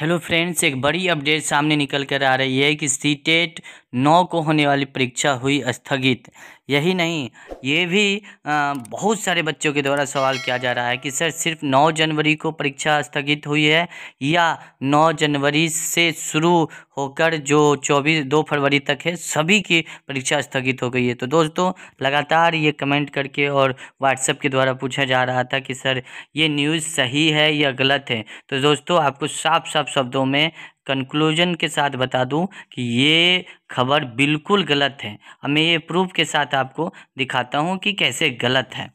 hello friends एक बड़ी update सामने निकल कर आ रही है कि सी टेट नौ को होने वाली परीक्षा हुई स्थगित यही नहीं ये भी बहुत सारे बच्चों के द्वारा सवाल किया जा रहा है कि सर सिर्फ नौ जनवरी को परीक्षा स्थगित हुई है या नौ जनवरी से शुरू होकर जो चौबीस दो फरवरी तक है सभी की परीक्षा स्थगित हो गई है तो दोस्तों लगातार ये कमेंट करके और व्हाट्सएप के द्वारा पूछा जा रहा था कि सर ये न्यूज़ सही है या गलत है तो दोस्तों आपको साफ साफ शब्दों में कंक्लूजन के साथ बता दूं कि ये खबर बिल्कुल गलत है अब मैं ये प्रूफ के साथ आपको दिखाता हूँ कि कैसे गलत है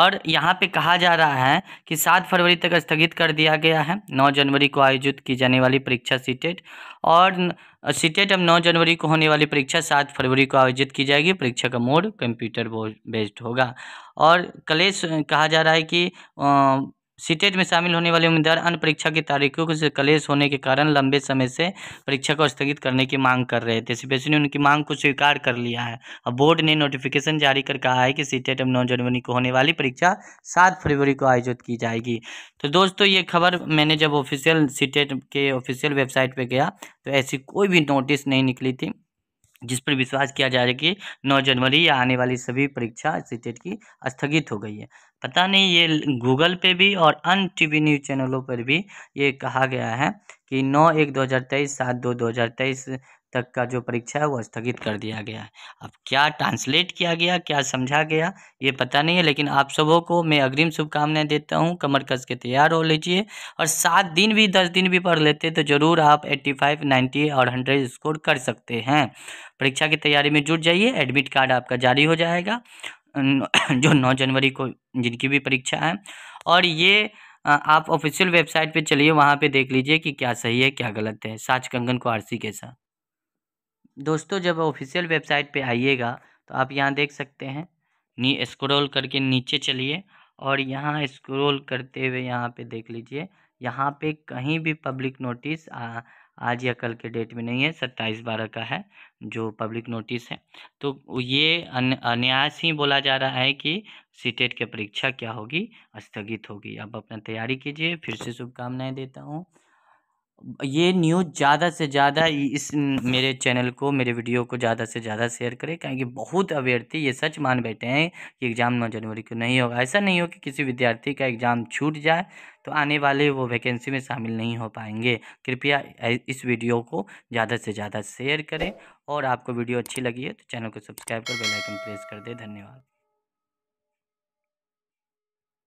और यहाँ पे कहा जा रहा है कि सात फरवरी तक स्थगित कर दिया गया है नौ जनवरी को आयोजित की जाने वाली परीक्षा सीटेट और सीटेट अब नौ जनवरी को होने वाली परीक्षा सात फरवरी को आयोजित की जाएगी परीक्षा का मोड कंप्यूटर बेस्ड होगा और कलेश कहा जा रहा है कि सीटेट में शामिल होने वाले उम्मीदवार अन्य परीक्षा की तारीखों से कलेश होने के कारण लंबे समय से परीक्षा को स्थगित करने की मांग कर रहे थे सीबीएसई ने उनकी मांग को स्वीकार कर लिया है अब बोर्ड ने नोटिफिकेशन जारी कर कहा है कि सीटेट अब नौ जनवरी को होने वाली परीक्षा सात फरवरी को आयोजित की जाएगी तो दोस्तों ये खबर मैंने जब ऑफिशियल सीटेट के ऑफिशियल वेबसाइट पर गया तो ऐसी कोई भी नोटिस नहीं निकली थी जिस पर विश्वास किया जा रहा है कि नौ जनवरी या आने वाली सभी परीक्षा सीटेट की स्थगित हो गई है पता नहीं ये गूगल पे भी और अन्य टीवी न्यूज़ चैनलों पर भी ये कहा गया है कि नौ एक दो हज़ार तेईस सात दो दो हज़ार तेईस तक का जो परीक्षा है वो स्थगित कर दिया गया है अब क्या ट्रांसलेट किया गया क्या समझा गया ये पता नहीं है लेकिन आप सबों को मैं अग्रिम शुभकामनाएं देता हूँ कमर कस के तैयार हो लीजिए और सात दिन भी दस दिन भी पढ़ लेते तो ज़रूर आप एट्टी फाइव नाइन्टी और हंड्रेड स्कोर कर सकते हैं परीक्षा की तैयारी में जुट जाइए एडमिट कार्ड आपका जारी हो जाएगा जो नौ जनवरी को जिनकी भी परीक्षा है और ये आप ऑफिशियल वेबसाइट पे चलिए वहाँ पे देख लीजिए कि क्या सही है क्या गलत है साच कंगन को आरसी के साथ दोस्तों जब ऑफिशियल वेबसाइट पे आइएगा तो आप यहाँ देख सकते हैं नी स्क्रोल करके नीचे चलिए और यहाँ स्क्रोल करते हुए यहाँ पे देख लीजिए यहाँ पे कहीं भी पब्लिक नोटिस आ, आज या कल के डेट में नहीं है सत्ताईस बारह का है जो पब्लिक नोटिस है तो ये अन्यास ही बोला जा रहा है कि सी टेट की परीक्षा क्या होगी स्थगित होगी आप अपना तैयारी कीजिए फिर से शुभकामनाएं देता हूँ ये न्यूज़ ज़्यादा से ज़्यादा इस मेरे चैनल को मेरे वीडियो को ज़्यादा से ज़्यादा शेयर करें क्योंकि बहुत अभ्यर्थी ये सच मान बैठे हैं कि एग्ज़ाम नौ जनवरी को नहीं होगा ऐसा नहीं हो कि किसी विद्यार्थी का एग्ज़ाम छूट जाए तो आने वाले वो वैकेंसी में शामिल नहीं हो पाएंगे कृपया इस वीडियो को ज़्यादा से ज़्यादा शेयर करें और आपको वीडियो अच्छी लगी है तो चैनल को सब्सक्राइब कर बेलाइकन प्रेस कर दें धन्यवाद